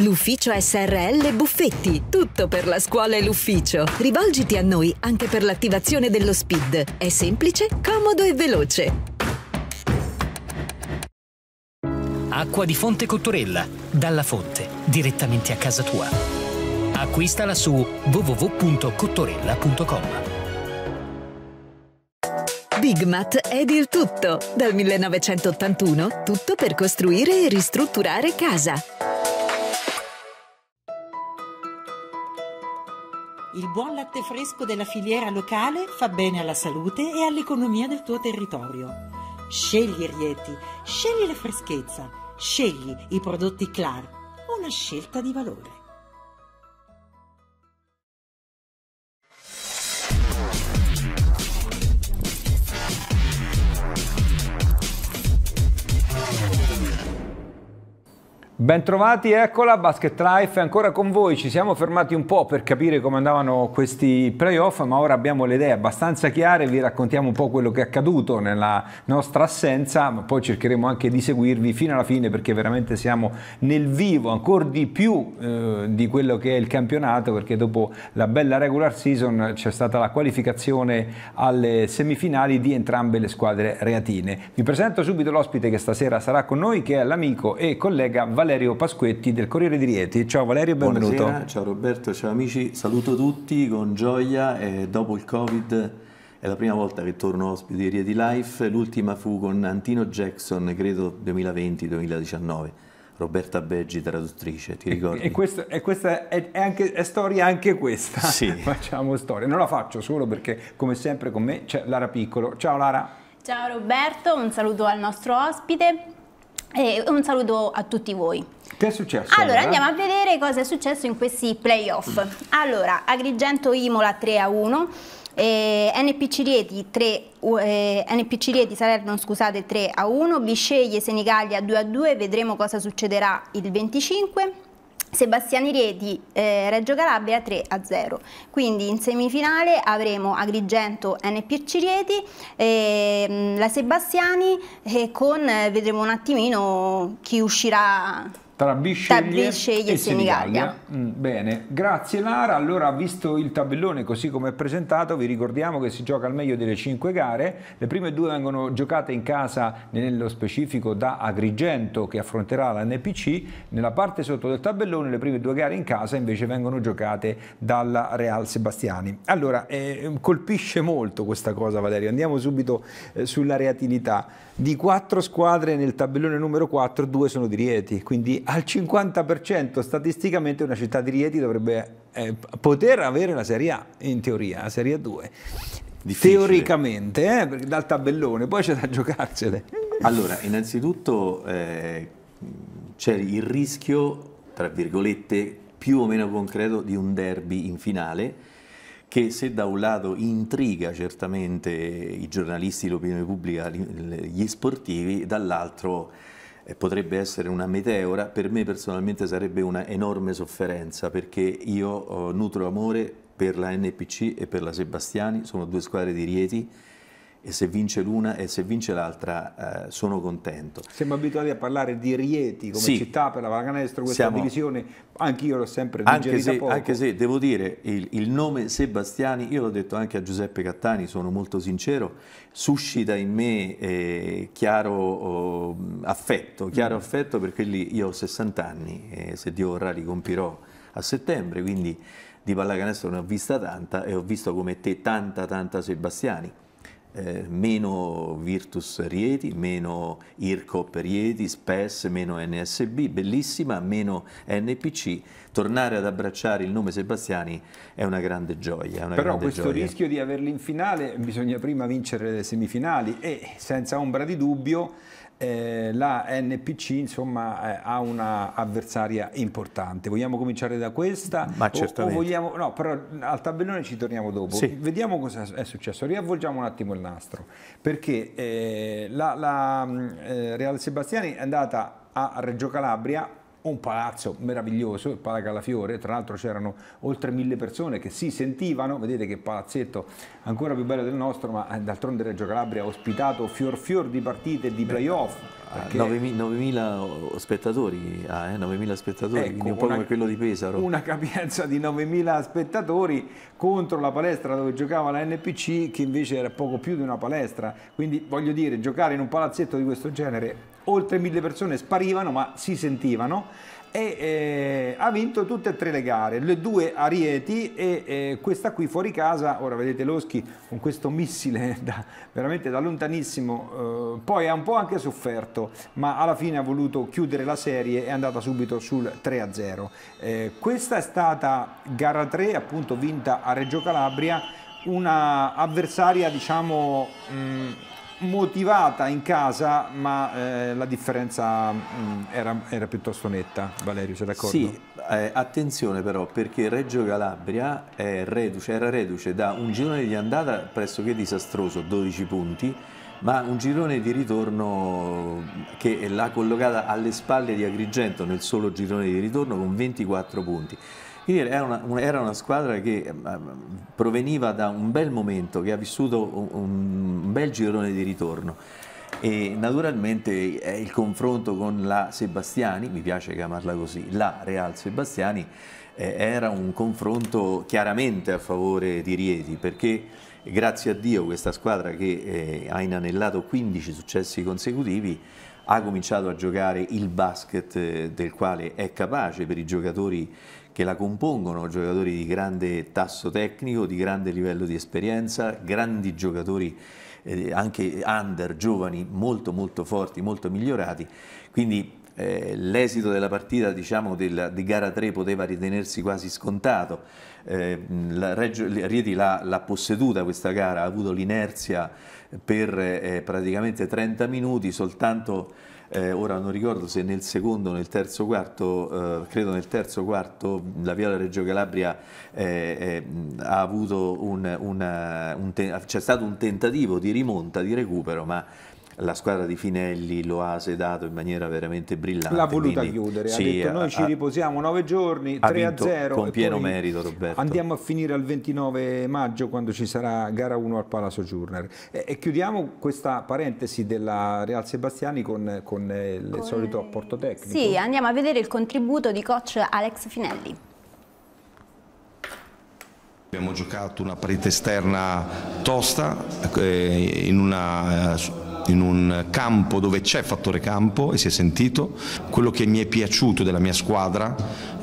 L'ufficio SRL Buffetti. Tutto per la scuola e l'ufficio. Rivolgiti a noi anche per l'attivazione dello SPID. È semplice, comodo e veloce. Acqua di Fonte Cottorella. Dalla fonte, direttamente a casa tua. Acquistala su www.cottorella.com. Big Bigmat è il tutto. Dal 1981, tutto per costruire e ristrutturare casa Il buon latte fresco della filiera locale fa bene alla salute e all'economia del tuo territorio. Scegli Rieti, scegli la freschezza, scegli i prodotti Clar, una scelta di valore. Bentrovati, eccola, Basket Life è ancora con voi, ci siamo fermati un po' per capire come andavano questi playoff, ma ora abbiamo le idee abbastanza chiare, vi raccontiamo un po' quello che è accaduto nella nostra assenza, ma poi cercheremo anche di seguirvi fino alla fine perché veramente siamo nel vivo, ancora di più eh, di quello che è il campionato, perché dopo la bella regular season c'è stata la qualificazione alle semifinali di entrambe le squadre reatine. Vi presento subito l'ospite che stasera sarà con noi, che è l'amico e collega Valerio. Valerio Pasquetti del Corriere di Rieti. Ciao Valerio, benvenuto. Buonasera, ciao Roberto, ciao amici, saluto tutti con gioia. Eh, dopo il Covid è la prima volta che torno ospite di Rieti Life, l'ultima fu con Antino Jackson, credo 2020-2019. Roberta Beggi, traduttrice, ti ricordi? E, e, questo, e questa è, è, anche, è, storia anche questa. Sì. Facciamo storia. Non la faccio solo perché, come sempre, con me c'è Lara Piccolo. Ciao Lara. Ciao Roberto, un saluto al nostro ospite. E un saluto a tutti voi. Che è successo? Allora, allora, andiamo a vedere cosa è successo in questi playoff. Allora, Agrigento Imola 3 a 1. Eh, NPC Rieti 3 eh, NPC Rieti Salerno scusate 3 a 1 Bisceglie Senigallia 2 a 2 vedremo cosa succederà il 25 Sebastiani Rieti, eh, Reggio Calabria 3 a 0. Quindi in semifinale avremo Agrigento NPC Rieti, eh, la Sebastiani e con eh, vedremo un attimino chi uscirà tra Bisceglie, Bisceglie e Senigallia. Senigallia. Mm, bene, grazie Lara. Allora, visto il tabellone così come è presentato, vi ricordiamo che si gioca al meglio delle cinque gare. Le prime due vengono giocate in casa, nello specifico da Agrigento, che affronterà la NPC. Nella parte sotto del tabellone, le prime due gare in casa invece vengono giocate dalla Real Sebastiani. Allora, eh, colpisce molto questa cosa, Valerio. Andiamo subito eh, sulla reatività. Di quattro squadre nel tabellone numero 4, due sono di Rieti, quindi al 50% statisticamente una città di Rieti dovrebbe eh, poter avere la Serie A, in teoria, la Serie 2. Difficile. Teoricamente, eh, dal tabellone, poi c'è da giocarsele. Allora, innanzitutto eh, c'è il rischio, tra virgolette, più o meno concreto di un derby in finale che se da un lato intriga certamente i giornalisti, l'opinione pubblica, gli sportivi, dall'altro eh, potrebbe essere una meteora, per me personalmente sarebbe una enorme sofferenza perché io oh, nutro amore per la NPC e per la Sebastiani, sono due squadre di Rieti e se vince l'una e se vince l'altra eh, sono contento. Siamo abituati a parlare di Rieti come sì, città per la pallacanestro, questa siamo, divisione, anche io l'ho sempre anche se, poco. Anche se, devo dire, il, il nome Sebastiani, io l'ho detto anche a Giuseppe Cattani, sono molto sincero, suscita in me eh, chiaro oh, affetto, chiaro mm. affetto perché lì io ho 60 anni e se Dio vorrà li compirò a settembre, quindi di pallacanestro ne ho vista tanta e ho visto come te tanta tanta Sebastiani. Eh, meno Virtus Rieti, meno IRCOP Rieti, SPES, meno NSB, bellissima, meno NPC. Tornare ad abbracciare il nome Sebastiani è una grande gioia. Una Però grande questo gioia. rischio di averli in finale bisogna prima vincere le semifinali e senza ombra di dubbio eh, la NPC insomma, eh, ha una avversaria importante. Vogliamo cominciare da questa? Ma certamente. vogliamo, no, però al tabellone ci torniamo dopo. Sì. Vediamo cosa è successo. Riavvolgiamo un attimo il nastro, perché eh, la, la mm, eh, Real Sebastiani è andata a Reggio Calabria un palazzo meraviglioso, il Palacalafiore, tra l'altro c'erano oltre mille persone che si sentivano, vedete che palazzetto ancora più bello del nostro, ma eh, d'altronde Reggio Calabria ha ospitato fior fior di partite di playoff 9.000 spettatori ah, eh? 9.000 spettatori, ecco, quindi un po' ecco, una, come quello di Pesaro. Una capienza di 9.000 spettatori contro la palestra dove giocava la NPC che invece era poco più di una palestra. Quindi voglio dire, giocare in un palazzetto di questo genere, oltre mille persone sparivano ma si sentivano e eh, ha vinto tutte e tre le gare, le due a Rieti e eh, questa qui fuori casa, ora vedete Loschi con questo missile da, veramente da lontanissimo, eh, poi ha un po' anche sofferto, ma alla fine ha voluto chiudere la serie e è andata subito sul 3-0. Eh, questa è stata gara 3, appunto vinta a Reggio Calabria, una avversaria diciamo... Mh, mm, motivata in casa, ma eh, la differenza mh, mm, era, era, piuttosto netta. Valerio, sei d'accordo? Sì, eh, attenzione però, perché Reggio Calabria reduce, era reduce da un girone di andata pressoché disastroso, 12 punti, ma un girone di ritorno che l'ha collocata alle spalle di Agrigento nel solo girone di ritorno con 24 punti. Era una, era una, squadra che eh, proveniva da un bel momento, che ha vissuto un, un bel girone di ritorno. E naturalmente il confronto con la Sebastiani, mi piace chiamarla così, la Real Sebastiani, eh, era un confronto chiaramente a favore di Rieti perché grazie a Dio questa squadra che eh, ha inanellato 15 successi consecutivi ha cominciato a giocare il basket eh, del quale è capace per i giocatori che la compongono, giocatori di grande tasso tecnico, di grande livello di esperienza, grandi giocatori eh, anche under, giovani, molto molto forti, molto migliorati, quindi eh, l'esito della partita diciamo, del, di gara 3 poteva ritenersi quasi scontato, eh, la Reggio, Rieti l'ha posseduta questa gara, ha avuto l'inerzia per eh, praticamente 30 minuti, soltanto eh, ora non ricordo se nel secondo o nel terzo quarto, eh, credo nel terzo quarto, la Viola Reggio Calabria eh, eh, ha avuto un, una, un c'è stato un tentativo di rimonta, di recupero, ma la squadra di Finelli lo ha sedato in maniera veramente brillante. L'ha voluta quindi, chiudere, sì, ha detto noi ha, ci riposiamo nove giorni, 3 a 0. Con pieno merito Roberto. Andiamo a finire al 29 maggio quando ci sarà gara 1 al Palazzo Giurner. E, e, chiudiamo questa parentesi della Real Sebastiani con, con il con... solito apporto tecnico. Sì, andiamo a vedere il contributo di coach Alex Finelli. Abbiamo giocato una parete esterna tosta eh, in una eh, in un campo dove c'è fattore campo e si è sentito. Quello che mi è piaciuto della mia squadra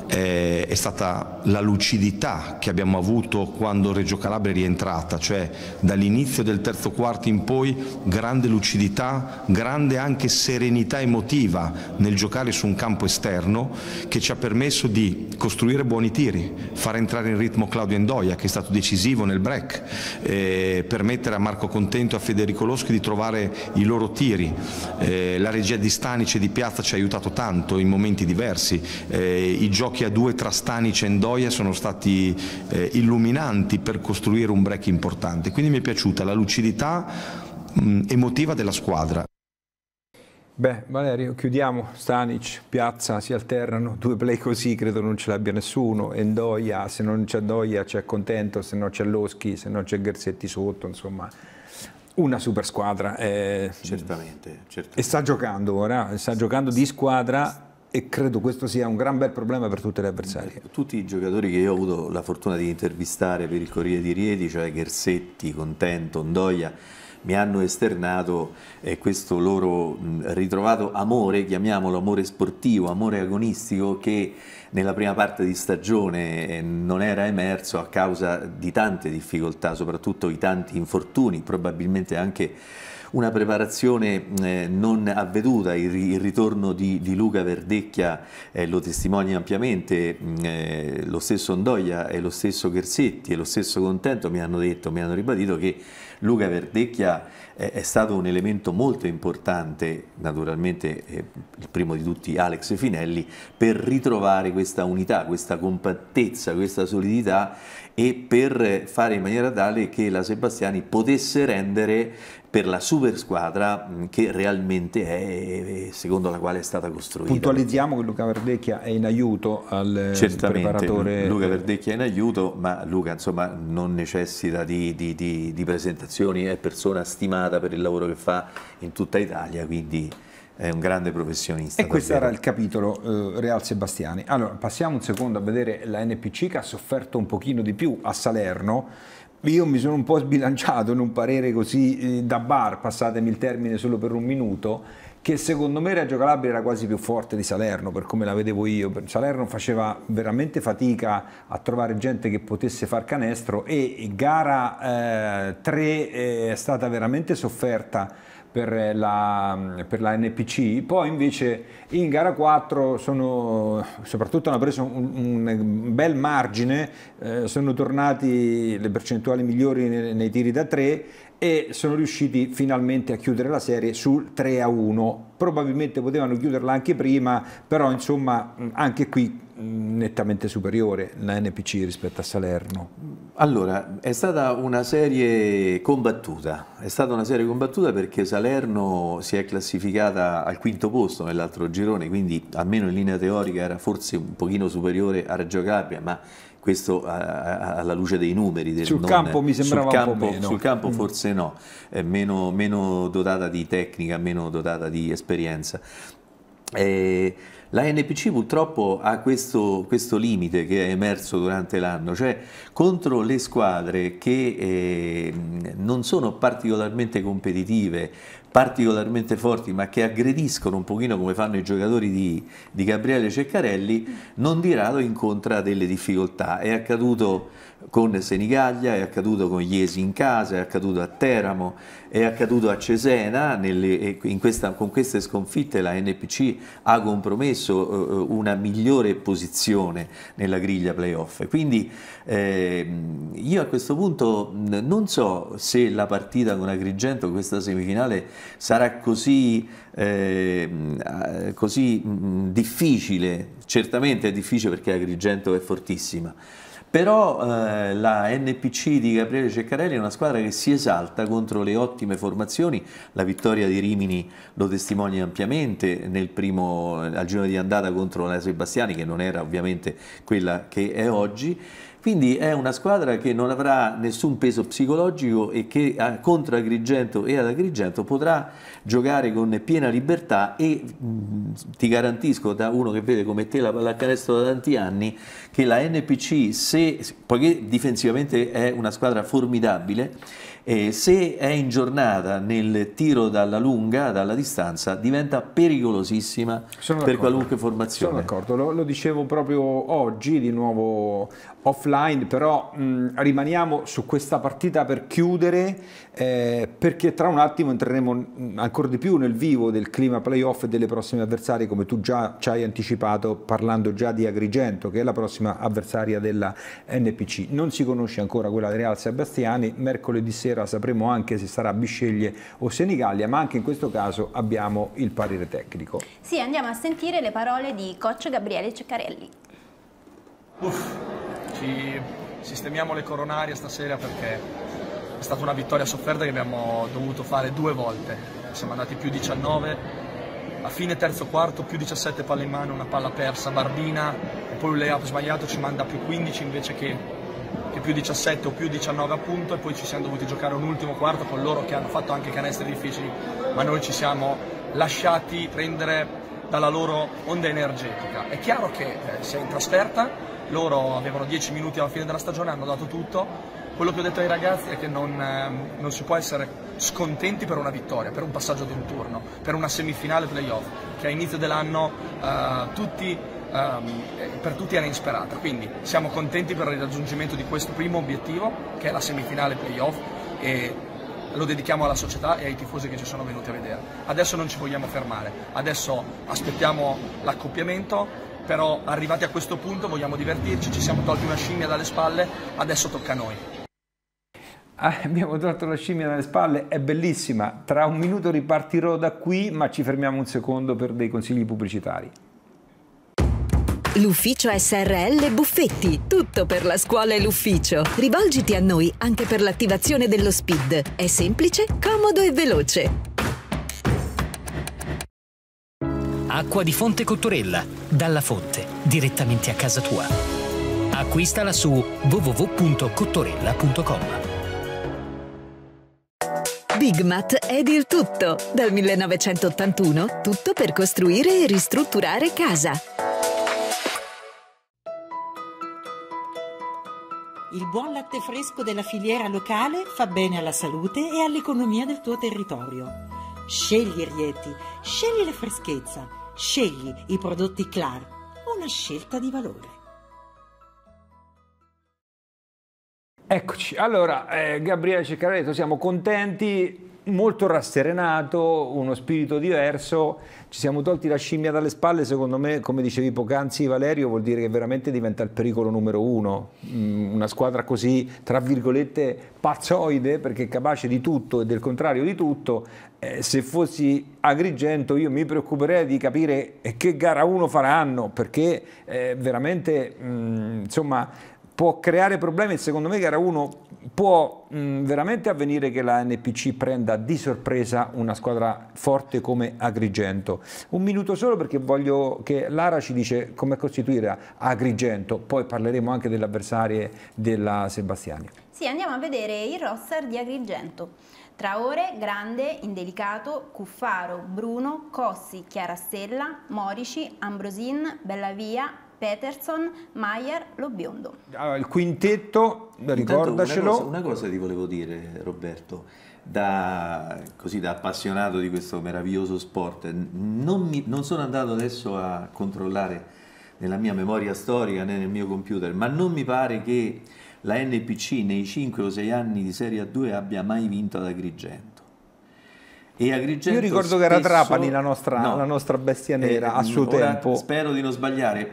eh, è stata la lucidità che abbiamo avuto quando Reggio Calabria è rientrata, cioè dall'inizio del terzo quarto in poi grande lucidità, grande anche serenità emotiva nel giocare su un campo esterno che ci ha permesso di costruire buoni tiri, far entrare in ritmo Claudio Endoia che è stato decisivo nel break, eh, permettere a Marco Contento e a Federico Loschi di trovare i loro tiri, eh, la regia di Stanice e di Piazza ci ha aiutato tanto in momenti diversi, eh, i giochi occhi a due tra Stani Cendoia sono stati eh, illuminanti per costruire un break importante. Quindi mi è piaciuta la lucidità mh, mm, emotiva della squadra. Beh, Valerio, chiudiamo. Stanic, Piazza si alternano, due play così credo non ce l'abbia nessuno. Endoia, ah, se non c'è Doia c'è Contento, se no c'è Loschi, se no c'è Gersetti sotto, insomma una super squadra. Eh, certamente, certamente, E sta giocando ora, sta giocando di squadra e credo questo sia un gran bel problema per tutte le avversarie. Tutti i giocatori che io ho avuto la fortuna di intervistare per il Corriere di Rieti, cioè Ghersetti, Contento, Ondoia, mi hanno esternato eh, questo loro ritrovato amore, chiamiamolo amore sportivo, amore agonistico, che nella prima parte di stagione eh, non era emerso a causa di tante difficoltà, soprattutto i tanti infortuni, probabilmente anche una preparazione eh, non avveduta, il, il ritorno di, di, Luca Verdecchia eh, lo testimonia ampiamente, eh, lo stesso Ondoia e lo stesso Ghersetti e lo stesso Contento mi hanno detto, mi hanno ribadito che Luca Verdecchia eh, è stato un elemento molto importante, naturalmente eh, il primo di tutti Alex Finelli, per ritrovare questa unità, questa compattezza, questa solidità e per fare in maniera tale che la Sebastiani potesse rendere per la super squadra mm, che realmente è, secondo la quale è stata costruita. Puntualizziamo che Luca Verdecchia è in aiuto al eh, Certamente, preparatore. Luca Verdecchia è in aiuto, ma Luca insomma, non necessita di, di, di, di, presentazioni, è persona stimata per il lavoro che fa in tutta Italia, quindi è un grande professionista. E questo davvero. era il capitolo eh, Real Sebastiani. Allora, passiamo un secondo a vedere la NPC che ha sofferto un pochino di più a Salerno, io mi sono un po' sbilanciato in un parere così eh, da bar, passatemi il termine solo per un minuto, che secondo me Reggio Calabria era quasi più forte di Salerno, per come la vedevo io. Salerno faceva veramente fatica a trovare gente che potesse far canestro e gara 3 eh, eh, è stata veramente sofferta per la, per la, NPC, poi invece in gara 4 sono, soprattutto hanno preso un, un bel margine, eh, sono tornati le percentuali migliori nei, nei tiri da 3 e sono riusciti finalmente a chiudere la serie sul 3 a 1. Probabilmente potevano chiuderla anche prima, però insomma anche qui nettamente superiore la NPC rispetto a Salerno? Allora, è stata una serie combattuta, è stata una serie combattuta perché Salerno si è classificata al quinto posto nell'altro girone, quindi almeno in linea teorica era forse un pochino superiore a Reggio Calabria, ma questo alla luce dei numeri del sul non, campo mi sembrava sul campo, meno. sul campo mm. forse no è meno, meno, dotata di tecnica meno dotata di esperienza eh, la NPC purtroppo ha questo, questo limite che è emerso durante l'anno, cioè contro le squadre che eh, non sono particolarmente competitive, particolarmente forti ma che aggrediscono un pochino come fanno i giocatori di, di Gabriele Ceccarelli, non di rado incontra delle difficoltà. È accaduto con Senigallia, è accaduto con Iesi in casa, è accaduto a Teramo, è accaduto a Cesena, nelle, questa, con queste sconfitte la NPC ha compromesso eh, eh, una migliore posizione nella griglia playoff. Quindi eh, io a questo punto non so se la partita con Agrigento, questa semifinale, sarà così, eh, così mh, difficile, certamente è difficile perché Agrigento è fortissima. Però eh, la NPC di Gabriele Ceccarelli è una squadra che si esalta contro le ottime formazioni, la vittoria di Rimini lo testimonia ampiamente nel primo, al giro di andata contro la Sebastiani che non era ovviamente quella che è oggi quindi è una squadra che non avrà nessun peso psicologico e che eh, contro Agrigento e ad Agrigento potrà giocare con piena libertà e mh, mm, ti garantisco da uno che vede come te la pallacanestro da tanti anni che la NPC, se, poiché difensivamente è una squadra formidabile, eh, se è in giornata nel tiro dalla lunga, dalla distanza, diventa pericolosissima Sono per qualunque formazione. Sono d'accordo, lo, lo, dicevo proprio oggi, di nuovo offline, però mh, rimaniamo su questa partita per chiudere, eh, perché tra un attimo entreremo ancora di più nel vivo del clima playoff e delle prossime avversarie, come tu già ci hai anticipato parlando già di Agrigento, che è la prossima avversaria della NPC. Non si conosce ancora quella di Real Sebastiani, mercoledì sera stasera sapremo anche se sarà Bisceglie o Senigallia, ma anche in questo caso abbiamo il parere tecnico. Sì, andiamo a sentire le parole di coach Gabriele Ceccarelli. Uff, ci sistemiamo le coronarie stasera perché è stata una vittoria sofferta che abbiamo dovuto fare due volte. Siamo andati più 19, a fine terzo quarto più 17 palle in mano, una palla persa, Barbina e poi un layup sbagliato ci manda più 15 invece che e più 17 o più 19 appunto e poi ci siamo dovuti giocare un ultimo quarto con loro che hanno fatto anche canestri difficili, ma noi ci siamo lasciati prendere dalla loro onda energetica. È chiaro che eh, sei in trasferta, loro avevano 10 minuti alla fine della stagione, hanno dato tutto. Quello che ho detto ai ragazzi è che non, eh, non si può essere scontenti per una vittoria, per un passaggio di un turno, per una semifinale playoff, che a inizio dell'anno eh, tutti um, per tutti era insperata. Quindi siamo contenti per il raggiungimento di questo primo obiettivo, che è la semifinale playoff, e lo dedichiamo alla società e ai tifosi che ci sono venuti a vedere. Adesso non ci vogliamo fermare, adesso aspettiamo l'accoppiamento, però arrivati a questo punto vogliamo divertirci, ci siamo tolti una scimmia dalle spalle, adesso tocca a noi. Ah, abbiamo tolto la scimmia dalle spalle, è bellissima. Tra un minuto ripartirò da qui, ma ci fermiamo un secondo per dei consigli pubblicitari. L'ufficio SRL Buffetti. Tutto per la scuola e l'ufficio. Rivolgiti a noi anche per l'attivazione dello SPID. È semplice, comodo e veloce. Acqua di Fonte Cottorella. Dalla fonte, direttamente a casa tua. Acquistala su www.cottorella.com. Big Bigmat è il tutto. Dal 1981, tutto per costruire e ristrutturare casa Il buon latte fresco della filiera locale fa bene alla salute e all'economia del tuo territorio. Scegli Rieti, scegli la freschezza, scegli i prodotti Clar, una scelta di valore. Eccoci, allora eh, Gabriele Ceccaretto, siamo contenti, molto rasserenato, uno spirito diverso, ci siamo tolti la scimmia dalle spalle, secondo me, come dicevi poc'anzi Valerio, vuol dire che veramente diventa il pericolo numero uno, mm, una squadra così, tra virgolette, pazzoide, perché è capace di tutto e del contrario di tutto, eh, se fossi Agrigento io mi preoccuperei di capire eh, che gara uno faranno, perché eh, veramente, mh, mm, insomma può creare problemi e secondo me che 1 può mh, veramente avvenire che la NPC prenda di sorpresa una squadra forte come Agrigento un minuto solo perché voglio che Lara ci dice come costituire Agrigento poi parleremo anche delle avversarie della Sebastiani sì andiamo a vedere il roster di Agrigento Traore, Grande, Indelicato, Cuffaro, Bruno, Cossi, Chiarastella, Morici, Ambrosin, Bellavia, Peterson, Maier, Lobbiondo. Allora, il quintetto, ricordacelo. Una cosa, una cosa, ti volevo dire Roberto, da, così, da appassionato di questo meraviglioso sport, non, mi, non sono andato adesso a controllare nella mia memoria storica né nel mio computer, ma non mi pare che la NPC nei 5 o 6 anni di Serie A2 abbia mai vinto ad Agrigento. E Agrigento Io ricordo spesso... che era Trapani la nostra, no, la nostra bestia eh, nera eh, a suo tempo. Spero di non sbagliare.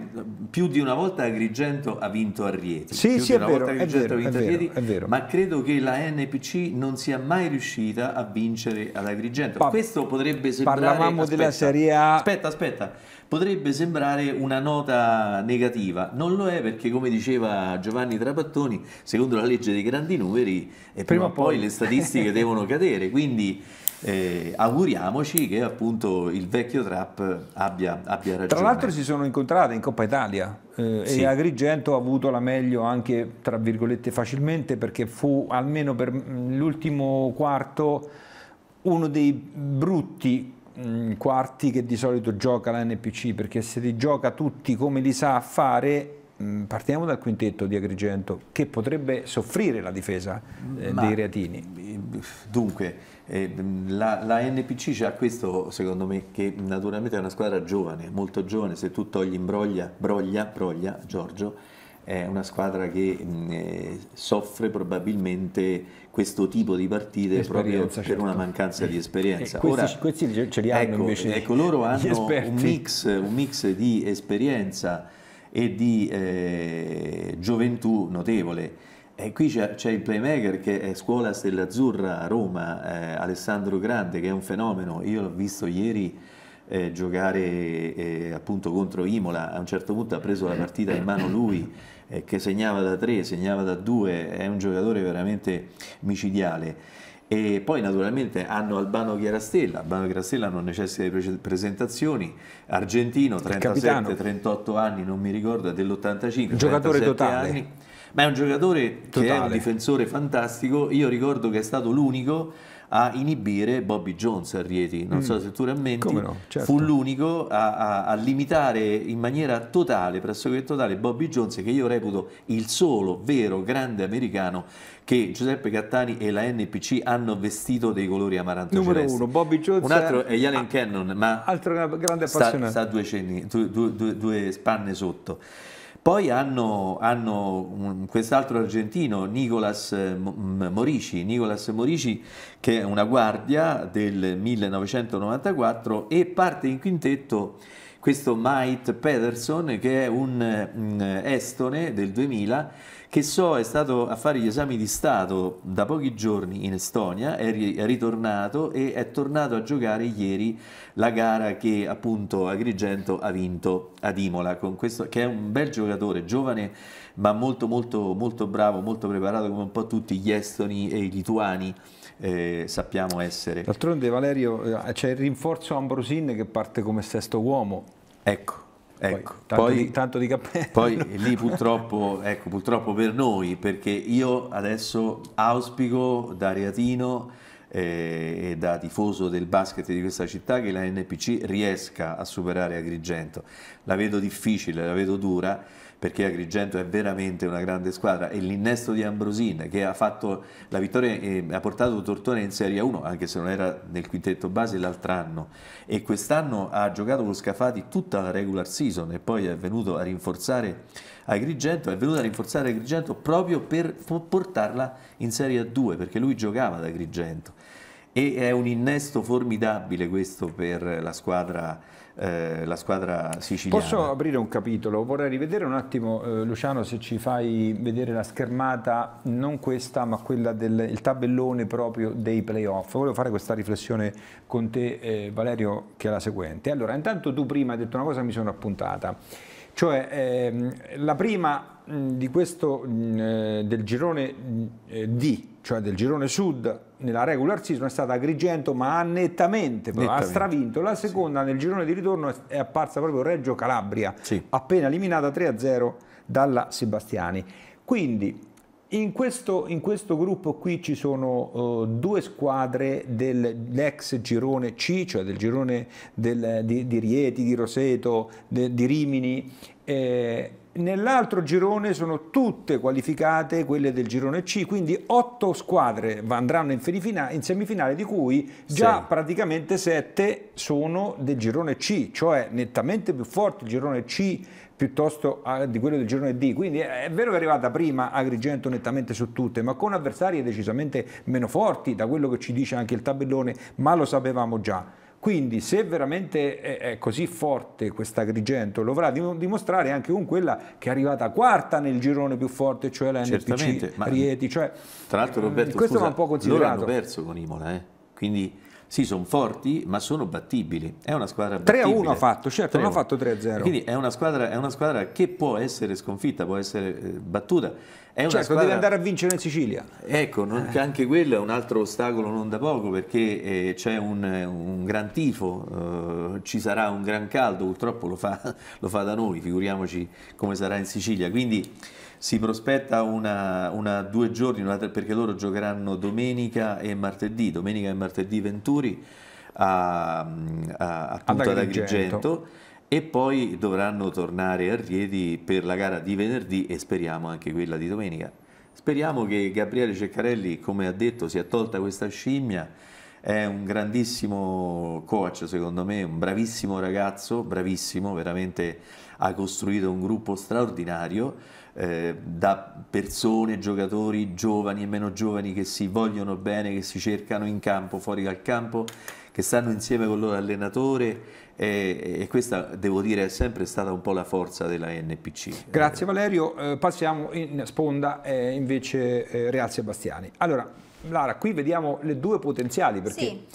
Più di una volta Agrigento ha vinto a Rieti. Sì, Più sì, è vero, è, vero, è, vero, è vero, Ma credo che la NPC non sia mai riuscita a vincere ad Agrigento. Pa- Questo potrebbe sembrare... Parlavamo aspetta, della Serie A... Aspetta, aspetta. Potrebbe sembrare una nota negativa. Non lo è perché, come diceva Giovanni Trapattoni, secondo la legge dei grandi numeri, eh, prima, prima o poi, poi le statistiche devono cadere. Quindi eh, auguriamoci che appunto il vecchio Trap abbia, abbia ragione. Tra l'altro si sono incontrate in Coppa Italia eh, sì. e Agrigento ha avuto la meglio anche tra virgolette facilmente perché fu almeno per mm, l'ultimo quarto uno dei brutti mh, mm, quarti che di solito gioca la NPC perché se li gioca tutti come li sa fare Mm, partiamo dal quintetto di Agrigento che potrebbe soffrire la difesa eh, Ma, dei Reatini. Dunque, eh, la, la, NPC ha questo secondo me che naturalmente è una squadra giovane, molto giovane, se tu togli imbroglia, broglia, broglia, Giorgio, è una squadra che mm, eh, soffre probabilmente questo tipo di partite proprio certo. per una certo. mancanza di eh, esperienza. E questi, Ora, questi ce li hanno ecco, invece. Ecco, loro hanno un mix, un mix di esperienza e di eh, gioventù notevole. E qui c'è, il playmaker che è scuola Stellazzurra a Roma, eh, Alessandro Grande, che è un fenomeno. Io l'ho visto ieri eh, giocare eh, appunto contro Imola, a un certo punto ha preso la partita in mano lui, eh, che segnava da tre, segnava da due, è un giocatore veramente micidiale. E poi naturalmente hanno Albano Chiarastella, Albano Chiarastella non necessita di presentazioni, argentino 37-38 anni, non mi ricordo, dell'85, giocatore totale. Anni. Ma è un giocatore totale. che è un difensore fantastico, io ricordo che è stato l'unico a inibire Bobby Jones a Rieti, non mm. so se tu rammenti, no, certo. fu l'unico a, a, a, limitare in maniera totale, pressoché totale, Bobby Jones che io reputo il solo vero grande americano che Giuseppe Cattani e la NPC hanno vestito dei colori amaranto Numero celesti. uno, Bobby Jones. Un altro è Yalen ah, Cannon, ma altro grande appassionato. Sta, sta due, cenni, due, due, due spanne sotto. Poi hanno, hanno quest'altro argentino, Nicolas eh, Morici, Nicolas Morici che è una guardia del 1994 e parte in quintetto questo Mike Pedersen, che è un, mm, estone del 2000 che so è stato a fare gli esami di Stato da pochi giorni in Estonia, è, ritornato e è tornato a giocare ieri la gara che appunto Agrigento ha vinto ad Imola, questo, che è un bel giocatore, giovane ma molto molto molto bravo, molto preparato come un po' tutti gli estoni e i lituani eh, sappiamo essere. D'altronde Valerio, eh, c'è il rinforzo Ambrosin che parte come sesto uomo. Ecco. Ecco, poi, tanto, poi, di, tanto di cappello. Poi lì purtroppo, ecco, purtroppo per noi, perché io adesso auspico da Reatino eh, e da tifoso del basket di questa città che la NPC riesca a superare Agrigento. La vedo difficile, la vedo dura perché Agrigento è veramente una grande squadra e l'innesto di Ambrosin che ha fatto la vittoria eh, ha portato Tortone in Serie 1 anche se non era nel quintetto base l'altro anno e quest'anno ha giocato con Scafati tutta la regular season e poi è venuto a rinforzare Agrigento, è venuto a rinforzare Agrigento proprio per portarla in Serie 2 perché lui giocava ad Agrigento e è un innesto formidabile questo per la squadra eh, la squadra siciliana. Posso aprire un capitolo? Vorrei rivedere un attimo, eh, Luciano, se ci fai vedere la schermata, non questa, ma quella del tabellone proprio dei playoff. Volevo fare questa riflessione con te, eh, Valerio, che è la seguente. Allora, intanto tu prima hai detto una cosa che mi sono appuntata. Cioè, ehm, la prima mh, di questo, mh, eh, del girone mh, eh, D, cioè del girone sud, nella regular season è stata Agrigento, ma ha nettamente, nettamente. ha stravinto. La seconda sì. nel girone di ritorno è apparsa proprio Reggio Calabria, sì. appena eliminata 3-0 dalla Sebastiani. Quindi in questo, in questo, gruppo qui ci sono uh, due squadre dell'ex girone C, cioè del girone del, di, di, Rieti, di Roseto, de, di Rimini. Eh, Nell'altro girone sono tutte qualificate quelle del girone C, quindi otto squadre andranno in, in semifinale, di cui già sì. praticamente sette sono del girone C, cioè nettamente più forte il girone C piuttosto ah, di quello del girone D. Quindi è vero che è arrivata prima Agrigento nettamente su tutte, ma con avversarie decisamente meno forti, da quello che ci dice anche il tabellone, ma lo sapevamo già. Quindi se veramente è così forte questa Agrigento, lo dovrà dimostrare anche con quella che è arrivata quarta nel girone più forte, cioè la NPC Rieti. Cioè, tra l'altro eh, Roberto, questo scusa, va un po' considerato. loro hanno perso con Imola, eh? quindi sì, sono forti, ma sono battibili. È una squadra 3 a 1 ha fatto, certo, non ha fatto 3-0. a Quindi è una, squadra, è una, squadra, che può essere sconfitta, può essere eh, battuta. È certo, squadra... deve andare a vincere in Sicilia. Ecco, non, eh. anche quello è un altro ostacolo non da poco, perché eh, c'è un, un, gran tifo, eh, ci sarà un gran caldo, purtroppo lo fa, lo fa da noi, figuriamoci come sarà in Sicilia. Quindi si prospetta una, una due giorni, una, perché loro giocheranno domenica e martedì, domenica e martedì Venturi a, a, appunto ad Agrigento. Ad Agrigento e poi dovranno tornare a Rieti per la gara di venerdì e speriamo anche quella di domenica. Speriamo che Gabriele Ceccarelli, come ha detto, sia tolta questa scimmia, è un grandissimo coach secondo me, un bravissimo ragazzo, bravissimo, veramente ha costruito un gruppo straordinario eh, da persone, giocatori giovani e meno giovani che si vogliono bene, che si cercano in campo, fuori dal campo, che stanno insieme con il loro allenatore eh, e, questa devo dire è sempre stata un po' la forza della NPC. Grazie Valerio, eh, passiamo in sponda eh, invece eh, Real Sebastiani. Allora, Lara, qui vediamo le due potenziali perché sì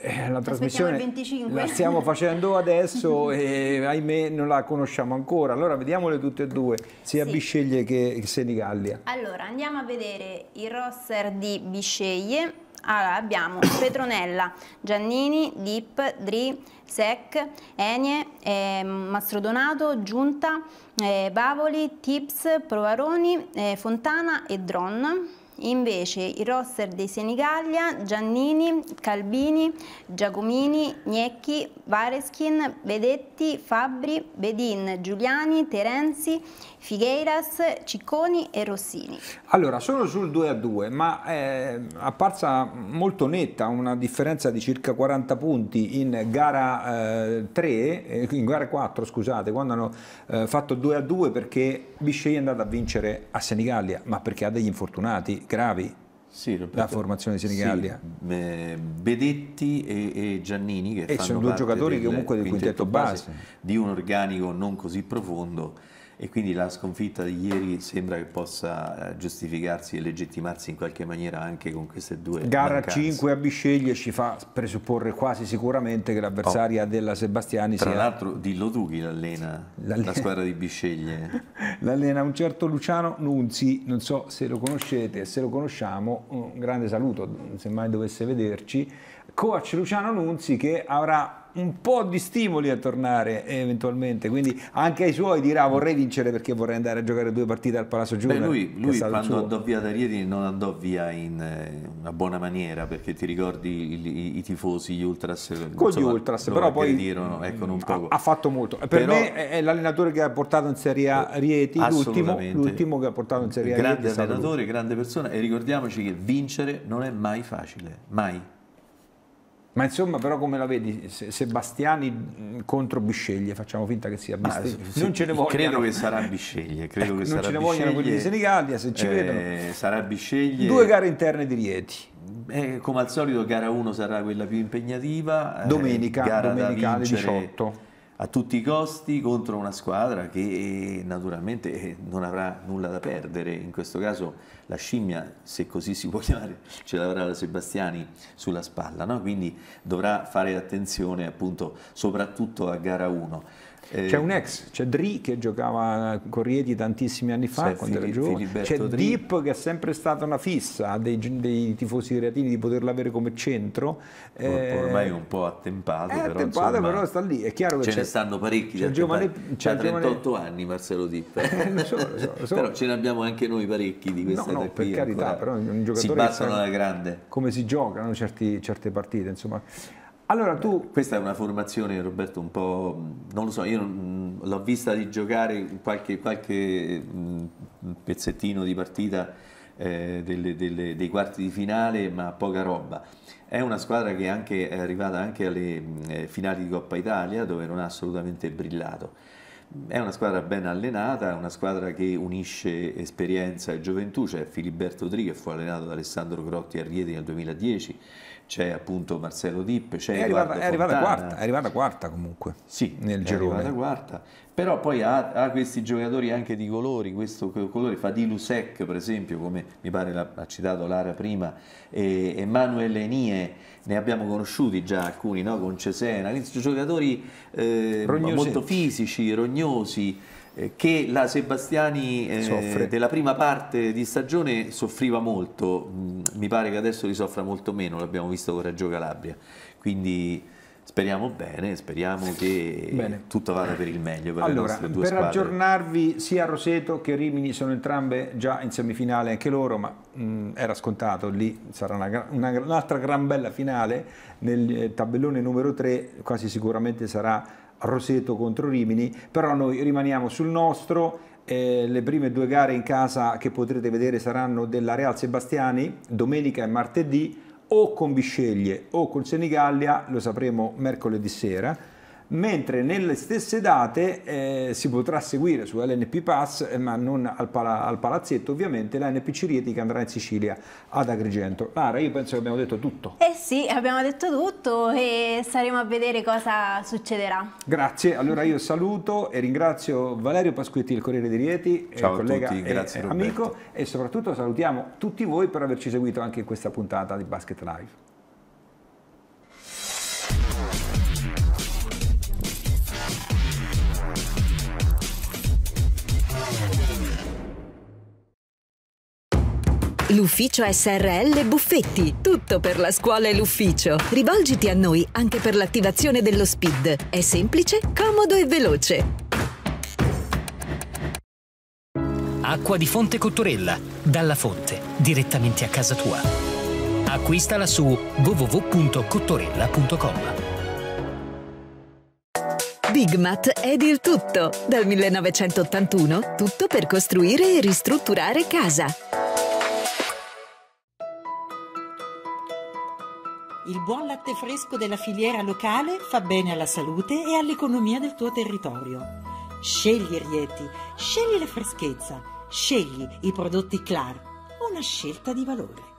eh, la trasmissione la stiamo facendo adesso e ahimè non la conosciamo ancora. Allora vediamole tutte e due, sia sì. Bisceglie che Senigallia. Allora andiamo a vedere il roster di Bisceglie. Allora, abbiamo Petronella, Giannini, Dip, Dri, Sec, Enie, eh, Mastrodonato, Giunta, eh, Bavoli, Tips, Provaroni, eh, Fontana e Dron. Invece i roster dei Senigallia, Giannini, Calbini, Giacomini, Gnecchi, Vareskin, Vedetti, Fabri, Bedin, Giuliani, Terenzi, Figueiras, Cicconi e Rossini. Allora, solo sul 2 a 2, ma è apparsa molto netta una differenza di circa 40 punti in gara eh, 3, eh, in gara 4, scusate, quando hanno eh, fatto 2 a 2 perché Bisceglie è andata a vincere a Senigallia, ma perché ha degli infortunati gravi sì, la formazione senegalia. Sì, Bedetti e, e, Giannini che e sono due giocatori che comunque del quintetto, quintetto base. base di un organico non così profondo e quindi la sconfitta di ieri sembra che possa eh, giustificarsi e legittimarsi in qualche maniera anche con queste due gara mancanze. 5 a Bisceglie ci fa presupporre quasi sicuramente che l'avversaria oh. della Sebastiani tra sia tra l'altro dillo tu chi l'allena la squadra di Bisceglie l'allena un certo Luciano Nunzi non so se lo conoscete se lo conosciamo un grande saluto se mai dovesse vederci coach Luciano Nunzi che avrà un po' di stimoli a tornare eventualmente, quindi anche ai suoi dirà vorrei vincere perché vorrei andare a giocare due partite al Palazzo Giuliano. Lui, lui quando andò via da Rieti non andò via in eh, una buona maniera perché ti ricordi i, i, i tifosi, gli Ultras? Eh, Con insomma, gli Ultras, però poi dirono, ecco, ha, ha, fatto molto. Per però, me è l'allenatore che ha portato in Serie A eh, Rieti, l'ultimo, che ha portato in Serie A Rieti. Grande allenatore, grande persona e ricordiamoci che vincere non è mai facile, mai ma insomma, però, come la vedi, Sebastiani contro Bisceglie, facciamo finta che sia Bisceglie. Se, non ce ne vogliono. Credo che sarà Bisceglie. Credo eh, che non sarà ce ne vogliono quelli di Senigallia, se ci eh, vedono. Sarà Bisceglie. Due gare interne di Rieti. Eh, come al solito, gara 1 sarà quella più impegnativa. Eh, domenica, gara domenica alle 18 a tutti i costi contro una squadra che eh, naturalmente eh, non avrà nulla da perdere, in questo caso la scimmia, se così si può chiamare, ce l'avrà la Sebastiani sulla spalla, no? quindi dovrà fare attenzione appunto soprattutto a gara 1. Eh, c'è un ex, c'è Dri che giocava Corriedi tantissimi anni fa, c'è quando Fili- era giovane. C'è Dip che è sempre stata una fissa dei, dei tifosi creativi di poterla avere come centro. Ormai è eh, un po' attempato. È però, attempato, però sta lì. È chiaro che ce ne stanno parecchi. C'è, giovane, c'è 38 giovane... anni Marcello Dip, Eh, so, so, so. però ce ne abbiamo anche noi parecchi di questa no, no, per carità, però un giocatore si passano da grande. Come si giocano certi, certe partite, insomma. Allora tu... Questa è una formazione, Roberto, un po'... non lo so, io l'ho vista di giocare qualche, qualche pezzettino di partita eh, delle, delle, dei quarti di finale, ma poca roba. È una squadra che anche, è arrivata anche alle eh, finali di Coppa Italia, dove non ha assolutamente brillato. È una squadra ben allenata, una squadra che unisce esperienza e gioventù, c'è cioè Filiberto Tri che fu allenato da Alessandro Grotti a Rieti nel 2010, c'è appunto Marcello Dippe, c'è è arrivata, è arrivata quarta, è arrivata quarta comunque sì, nel girone. È arrivata quarta, però poi ha, ha, questi giocatori anche di colori, questo colore fa di Lusek per esempio, come mi pare l'ha, ha citato Lara prima, e Emanuele Nie, ne abbiamo conosciuti già alcuni no? con Cesena, quindi giocatori eh, molto fisici, rognosi, eh, che la Sebastiani eh, della prima parte di stagione soffriva molto, mm, mi pare che adesso li soffra molto meno, l'abbiamo visto con Reggio Calabria, quindi speriamo bene, speriamo che bene. tutto vada per il meglio per allora, per squadre. aggiornarvi, sia Roseto che Rimini sono entrambe già in semifinale anche loro, ma mh, mm, era scontato, lì sarà un'altra una, gran bella finale, nel eh, tabellone numero 3 quasi sicuramente sarà Roseto contro Rimini, però noi rimaniamo sul nostro, eh, le prime due gare in casa che potrete vedere saranno della Real Sebastiani, domenica e martedì, o con Bisceglie o con Senigallia, lo sapremo mercoledì sera, mentre nelle stesse date eh, si potrà seguire su LNP Pass, eh, ma non al, pala al palazzetto ovviamente, la NPC Rieti che andrà in Sicilia ad Agrigento. Lara, io penso che abbiamo detto tutto. Eh sì, abbiamo detto tutto e saremo a vedere cosa succederà. Grazie, allora io saluto e ringrazio Valerio Pasquetti, il Corriere di Rieti, Ciao collega tutti, grazie, e Roberto. amico, e soprattutto salutiamo tutti voi per averci seguito anche in questa puntata di Basket Live. L'ufficio SRL Buffetti. Tutto per la scuola e l'ufficio. Rivolgiti a noi anche per l'attivazione dello SPID. È semplice, comodo e veloce. Acqua di Fonte Cotturella. Dalla fonte, direttamente a casa tua. Acquistala su www.cottorella.com. Bigmat è il tutto. Dal 1981, tutto per costruire e ristrutturare casa. Il buon latte fresco della filiera locale fa bene alla salute e all'economia del tuo territorio. Scegli Rieti, scegli la freschezza, scegli i prodotti Clar, una scelta di valore.